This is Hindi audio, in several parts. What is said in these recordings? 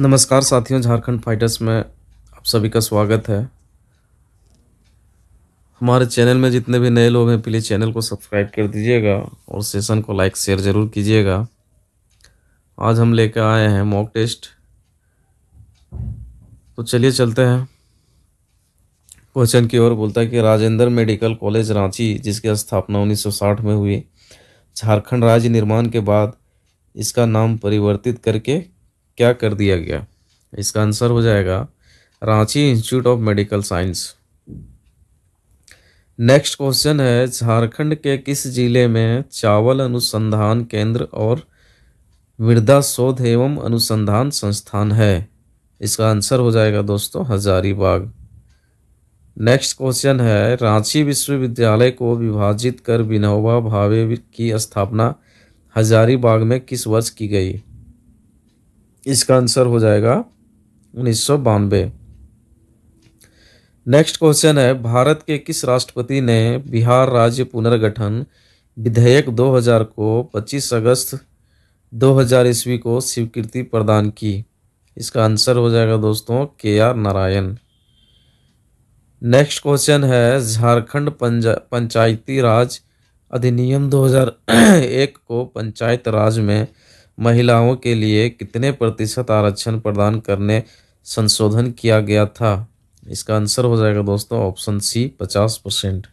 नमस्कार साथियों झारखंड फाइटर्स में आप सभी का स्वागत है हमारे चैनल में जितने भी नए लोग हैं प्लीज़ चैनल को सब्सक्राइब कर दीजिएगा और सेशन को लाइक शेयर ज़रूर कीजिएगा आज हम लेकर आए हैं मॉक टेस्ट तो चलिए चलते हैं क्वेश्चन की ओर बोलता है कि राजेंद्र मेडिकल कॉलेज रांची जिसकी स्थापना 1960 में हुई झारखंड राज्य निर्माण के बाद इसका नाम परिवर्तित करके क्या कर दिया गया इसका आंसर हो जाएगा Ranchi institute of medical science next question है झारखंड के किस जिले में चावल अनुसंधान केंद्र और मृदा शोध एवं अनुसंधान संस्थान है इसका आंसर हो जाएगा दोस्तों हजारीबाग नेक्स्ट क्वेश्चन है रांची विश्वविद्यालय को विभाजित कर विनोबा भावे की स्थापना हजारीबाग में किस वर्ष की गई इसका आंसर हो जाएगा उन्नीस नेक्स्ट क्वेश्चन है भारत के किस राष्ट्रपति ने बिहार राज्य पुनर्गठन विधेयक 2000 को 25 अगस्त 2000 ईस्वी को स्वीकृति प्रदान की इसका आंसर हो जाएगा दोस्तों के आर नारायण नेक्स्ट क्वेश्चन है झारखंड पंचायती राज अधिनियम 2001 को पंचायत राज में महिलाओं के लिए कितने प्रतिशत आरक्षण प्रदान करने संशोधन किया गया था इसका आंसर हो जाएगा दोस्तों ऑप्शन सी पचास परसेंट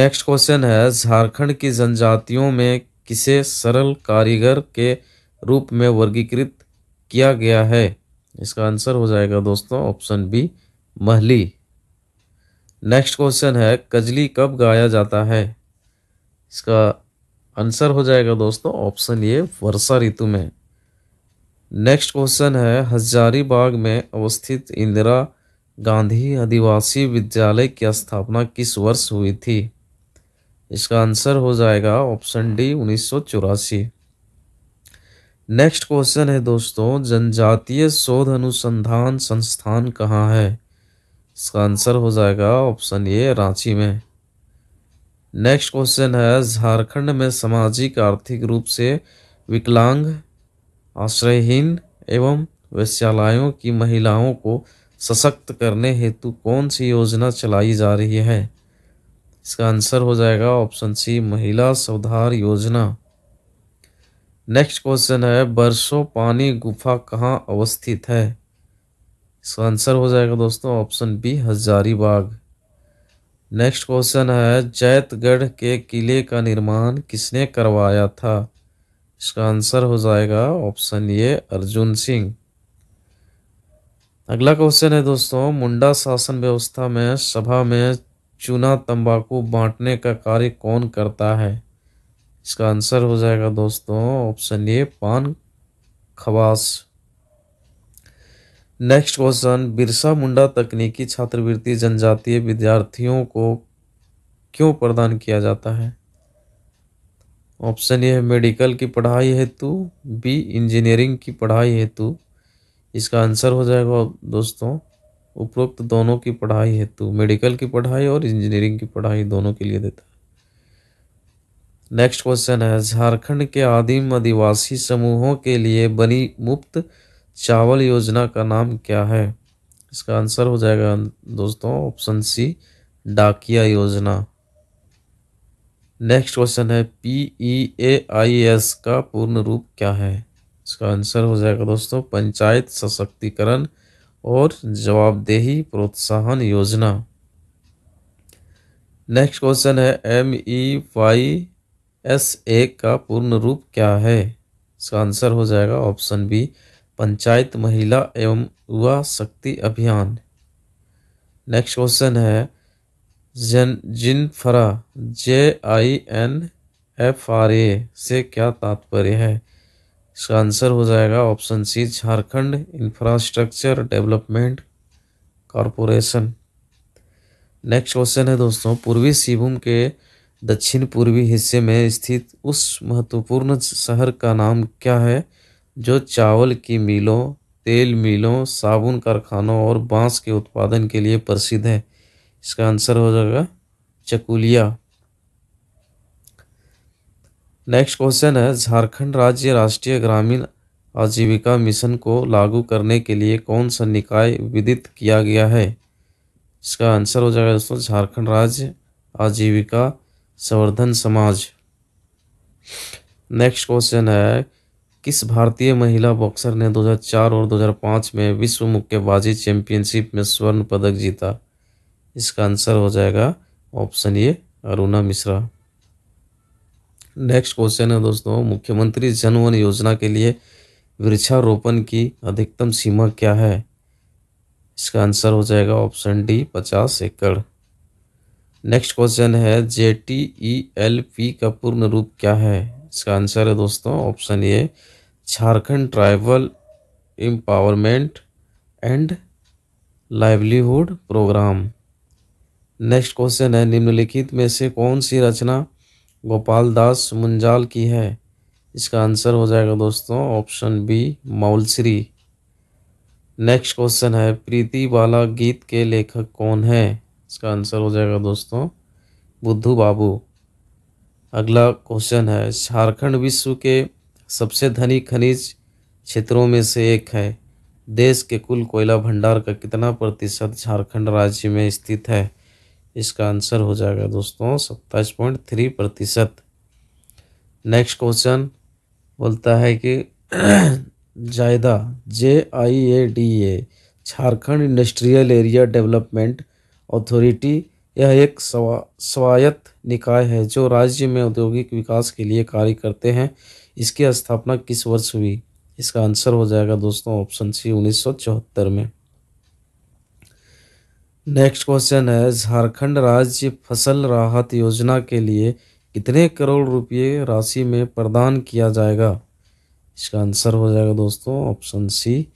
नेक्स्ट क्वेश्चन है झारखंड की जनजातियों में किसे सरल कारीगर के रूप में वर्गीकृत किया गया है इसका आंसर हो जाएगा दोस्तों option B Mahli next question है कजली कब गाया जाता है इसका आंसर हो जाएगा दोस्तों ऑप्शन ये वर्षा ऋतु में नेक्स्ट क्वेश्चन है हजारीबाग में अवस्थित इंदिरा गांधी आदिवासी विद्यालय की स्थापना किस वर्ष हुई थी इसका आंसर हो जाएगा ऑप्शन डी उन्नीस नेक्स्ट क्वेश्चन है दोस्तों जनजातीय शोध अनुसंधान संस्थान कहाँ है इसका आंसर हो जाएगा ऑप्शन ए रांची में नेक्स्ट क्वेश्चन है झारखंड में सामाजिक आर्थिक रूप से विकलांग आश्रयहीन एवं वैश्यालयों की महिलाओं को सशक्त करने हेतु कौन सी योजना चलाई जा रही है इसका आंसर हो जाएगा ऑप्शन सी महिला सुधार योजना नेक्स्ट क्वेश्चन है बरसों पानी गुफा कहाँ अवस्थित है इसका आंसर हो जाएगा दोस्तों option B Hazaribagh next question है जैतगढ़ के किले का निर्माण किसने करवाया था इसका आंसर हो जाएगा ऑप्शन ये अर्जुन सिंह अगला क्वेश्चन है दोस्तों मुंडा शासन व्यवस्था में सभा में चूना तंबाकू बांटने का कार्य कौन करता है इसका आंसर हो जाएगा दोस्तों ऑप्शन ए पान खवास नेक्स्ट क्वेश्चन बिरसा मुंडा तकनीकी छात्रवृत्ति जनजातीय विद्यार्थियों को क्यों प्रदान किया जाता है ऑप्शन ए है मेडिकल की पढ़ाई हेतु बी इंजीनियरिंग की पढ़ाई हेतु इसका आंसर हो जाएगा दोस्तों उपरोक्त दोनों की पढ़ाई हेतु मेडिकल की पढ़ाई और इंजीनियरिंग की पढ़ाई दोनों के लिए देता है नेक्स्ट क्वेश्चन है झारखंड के आदिम आदिवासी समूहों के लिए बनी मुफ्त चावल योजना का नाम क्या है इसका आंसर हो जाएगा दोस्तों ऑप्शन सी डाकिया योजना नेक्स्ट क्वेश्चन है P E A I S का पूर्ण रूप क्या है इसका आंसर हो जाएगा दोस्तों पंचायत सशक्तिकरण और जवाबदेही प्रोत्साहन योजना नेक्स्ट क्वेश्चन है M E Y S A का पूर्ण रूप क्या है इसका आंसर हो जाएगा ऑप्शन बी पंचायत महिला एवं युवा शक्ति अभियान नेक्स्ट क्वेश्चन है जन फरा J I N F R A से क्या तात्पर्य है इसका आंसर हो जाएगा option C Jharkhand infrastructure development corporation next question है दोस्तों पूर्वी सिंहभूम के दक्षिण पूर्वी हिस्से में स्थित उस महत्वपूर्ण शहर का नाम क्या है जो चावल की मिलों तेल मिलों साबुन कारखानों और बाँस के उत्पादन के लिए प्रसिद्ध है इसका आंसर हो जाएगा चकुलिया नेक्स्ट क्वेश्चन है झारखंड राज्य राष्ट्रीय ग्रामीण आजीविका मिशन को लागू करने के लिए कौन सा निकाय विदित किया गया है इसका आंसर हो जाएगा दोस्तों झारखंड राज्य आजीविका संवर्धन समाज नेक्स्ट क्वेश्चन है किस भारतीय महिला बॉक्सर ने 2004 और 2005 में विश्व मुक्केबाजी चैंपियनशिप में स्वर्ण पदक जीता इसका आंसर हो जाएगा option A Aruna Mishra next question है दोस्तों मुख्यमंत्री जनवन योजना के लिए वृक्षारोपण की अधिकतम सीमा क्या है इसका आंसर हो जाएगा ऑप्शन डी पचास एकड़ नेक्स्ट क्वेश्चन है J T E L P का पूर्ण रूप क्या है इसका आंसर है दोस्तों option A Jharkhand tribal empowerment and livelihood programme next question है निम्नलिखित में से कौन सी रचना गोपाल दास मुंजाल की है इसका आंसर हो जाएगा दोस्तों option B Maulshree next question है प्रीति बाला गीत के लेखक कौन है इसका आंसर हो जाएगा दोस्तों बुद्धू बाबू अगला क्वेश्चन है झारखंड विश्व के सबसे धनी खनिज क्षेत्रों में से एक है देश के कुल कोयला भंडार का कितना प्रतिशत झारखंड राज्य में स्थित है इसका आंसर हो जाएगा दोस्तों सत्ताईस पॉइंट थ्री प्रतिशत नेक्स्ट क्वेश्चन बोलता है कि जायदा J I A D A Jharkhand industrial area development authority यह एक स्वायत्त निकाय है जो राज्य में औद्योगिक विकास के लिए कार्य करते हैं इसकी स्थापना किस वर्ष हुई इसका आंसर हो जाएगा दोस्तों ऑप्शन सी उन्नीस में नेक्स्ट क्वेश्चन है झारखंड राज्य फसल राहत योजना के लिए कितने करोड़ रुपए राशि में प्रदान किया जाएगा इसका आंसर हो जाएगा दोस्तों ऑप्शन सी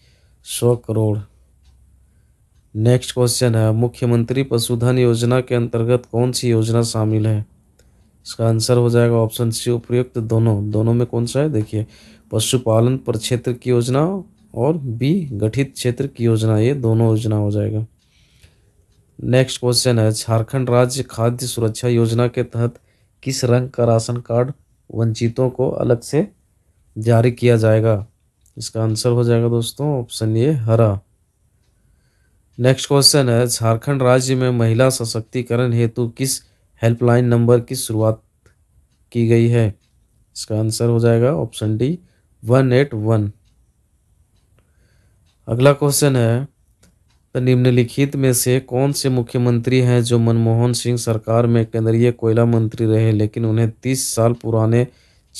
सौ करोड़ नेक्स्ट क्वेश्चन है मुख्यमंत्री पशुधन योजना के अंतर्गत कौन सी योजना शामिल है इसका आंसर हो जाएगा ऑप्शन सी उपयुक्त दोनों दोनों में कौन सा है देखिए पशुपालन पर क्षेत्र की योजना और बी गठित क्षेत्र की योजना ये दोनों योजना हो जाएगा नेक्स्ट क्वेश्चन है झारखंड राज्य खाद्य सुरक्षा योजना के तहत किस रंग का राशन कार्ड वंचितों को अलग से जारी किया जाएगा इसका आंसर हो जाएगा दोस्तों ऑप्शन ये हरा नेक्स्ट क्वेश्चन है झारखंड राज्य में महिला सशक्तिकरण हेतु किस हेल्पलाइन नंबर की शुरुआत की गई है इसका आंसर हो जाएगा option D one eight one अगला क्वेश्चन है तो निम्नलिखित में से कौन से मुख्यमंत्री हैं जो मनमोहन सिंह सरकार में केंद्रीय कोयला मंत्री रहे लेकिन उन्हें तीस साल पुराने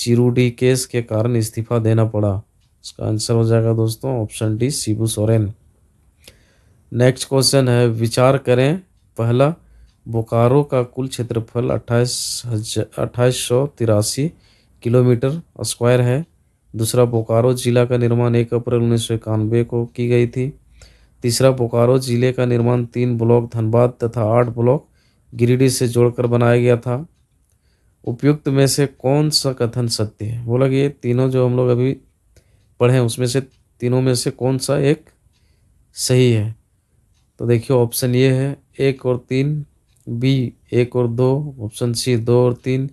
चिरूडी केस के कारण इस्तीफा देना पड़ा इसका आंसर हो जाएगा दोस्तों option D Shibu Soren next question है विचार करें पहला बोकारो का कुल क्षेत्रफल अट्ठाईस हजार अट्ठाईस सौ तिरासी किलोमीटर स्क्वायर है दूसरा बोकारो जिला का निर्माण एक अप्रैल उन्नीस सौ इक्यानवे को की गई थी तीसरा बोकारो जिले का निर्माण तीन ब्लॉक धनबाद तथा आठ ब्लॉक गिरिडीह से जोड़कर बनाया गया था उपयुक्त में से कौन सा कथन सत्य है बोला कि ये तीनों जो हम लोग अभी पढ़े उसमें से तीनों में से कौन सा एक सही है तो देखिए ऑप्शन ये है एक और तीन बी एक और दो ऑप्शन सी दो और तीन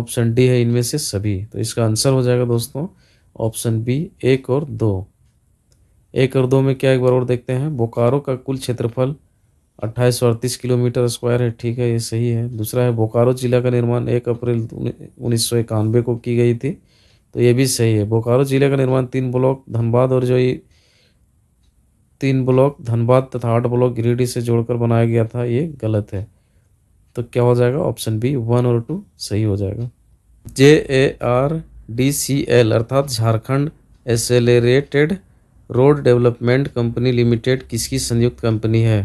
ऑप्शन डी है इनमें से सभी तो इसका आंसर हो जाएगा दोस्तों ऑप्शन बी एक और दो एक और दो में क्या एक बार और देखते हैं बोकारो का कुल क्षेत्रफल अट्ठाईस सौ अड़तीस किलोमीटर स्क्वायर है ठीक है ये सही है दूसरा है बोकारो जिला का निर्माण एक अप्रैल उन्नीस सौ इक्यानवे को की गई थी तो ये भी सही है बोकारो जिले का निर्माण तीन ब्लॉक धनबाद और जो ये तीन ब्लॉक धनबाद तथा आठ ब्लॉक गिरिडीह से जोड़कर बनाया गया था ये गलत है तो क्या हो जाएगा ऑप्शन बी वन और टू सही हो जाएगा J A R D C L अर्थात Jharkhand accelerated road development company limited किसकी संयुक्त कंपनी है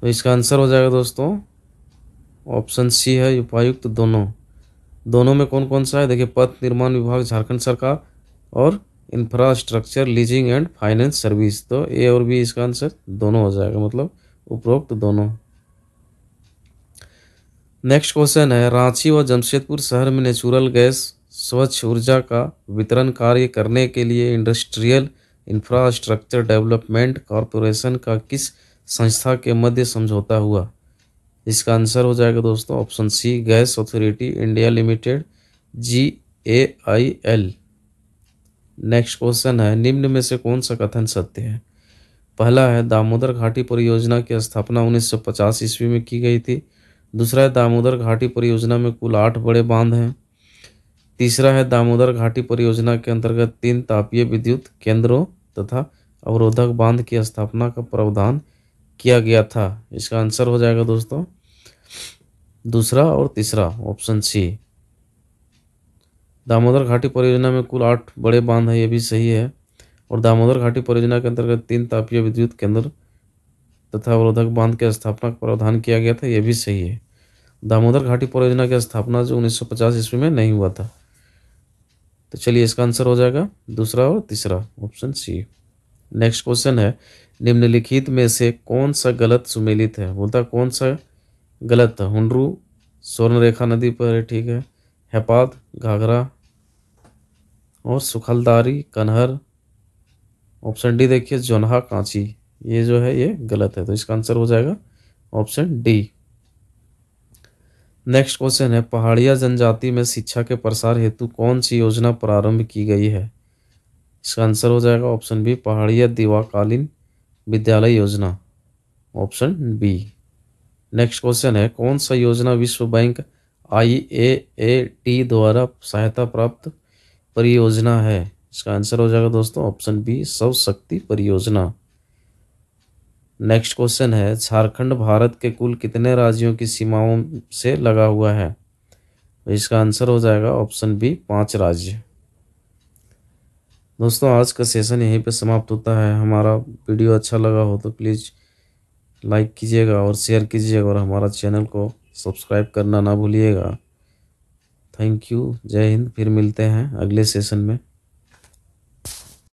तो इसका आंसर हो जाएगा दोस्तों ऑप्शन सी है उपायुक्त दोनों दोनों में कौन कौन सा है देखिए पथ निर्माण विभाग झारखंड सरकार और infrastructure leasing and finance service तो ए और बी इसका आंसर दोनों हो जाएगा मतलब उपरोक्त दोनों नेक्स्ट क्वेश्चन है रांची व जमशेदपुर शहर में नेचुरल गैस स्वच्छ ऊर्जा का वितरण कार्य करने के लिए इंडस्ट्रियल इंफ्रास्ट्रक्चर डेवलपमेंट कॉरपोरेशन का किस संस्था के मध्य समझौता हुआ इसका आंसर हो जाएगा दोस्तों option C gas authority India limited G A I L next question है निम्न में से कौन सा कथन सत्य है पहला है दामोदर घाटी परियोजना की स्थापना 1950 ईस्वी में की गई थी दूसरा है दामोदर घाटी परियोजना में कुल आठ बड़े बांध हैं तीसरा है दामोदर घाटी परियोजना के अंतर्गत तीन तापीय विद्युत केंद्रों तथा अवरोधक बांध की स्थापना का प्रावधान किया गया था इसका आंसर हो जाएगा दोस्तों दूसरा और तीसरा ऑप्शन सी दामोदर घाटी परियोजना में कुल आठ बड़े बांध हैं ये भी सही है और दामोदर घाटी परियोजना के अंतर्गत तीन तापीय विद्युत केंद्र तथा अवरोधक बांध की स्थापना का प्रावधान किया गया था यह भी सही है दामोदर घाटी परियोजना की स्थापना जो 1950 ईस्वी में नहीं हुआ था तो चलिए इसका आंसर हो जाएगा दूसरा और तीसरा ऑप्शन सी नेक्स्ट क्वेश्चन है निम्नलिखित में से कौन सा गलत सुमेलित है बोलता कौन सा गलत था हुनरू स्वर्णरेखा नदी पर है ठीक है हेपाद घाघरा और सुखलदारी कन्हर ऑप्शन डी देखिए जोनहा कांची ये जो है ये गलत है तो इसका आंसर हो जाएगा ऑप्शन डी नेक्स्ट क्वेश्चन है पहाड़िया जनजाति में शिक्षा के प्रसार हेतु कौन सी योजना प्रारंभ की गई है इसका आंसर हो जाएगा ऑप्शन बी पहाड़िया दिवाकालीन विद्यालय योजना ऑप्शन बी नेक्स्ट क्वेश्चन है कौन सा योजना विश्व bank I A A T द्वारा सहायता प्राप्त परियोजना है इसका आंसर हो जाएगा दोस्तों ऑप्शन बी सौ शक्ति परियोजना नेक्स्ट क्वेश्चन है झारखंड भारत के कुल कितने राज्यों की सीमाओं से लगा हुआ है तो इसका आंसर हो जाएगा ऑप्शन बी पांच राज्य दोस्तों आज का सेशन यहीं पे समाप्त होता है हमारा वीडियो अच्छा लगा हो तो प्लीज़ लाइक कीजिएगा और शेयर कीजिएगा और हमारा चैनल को सब्सक्राइब करना ना भूलिएगा थैंक यू जय हिंद फिर मिलते हैं अगले सेशन में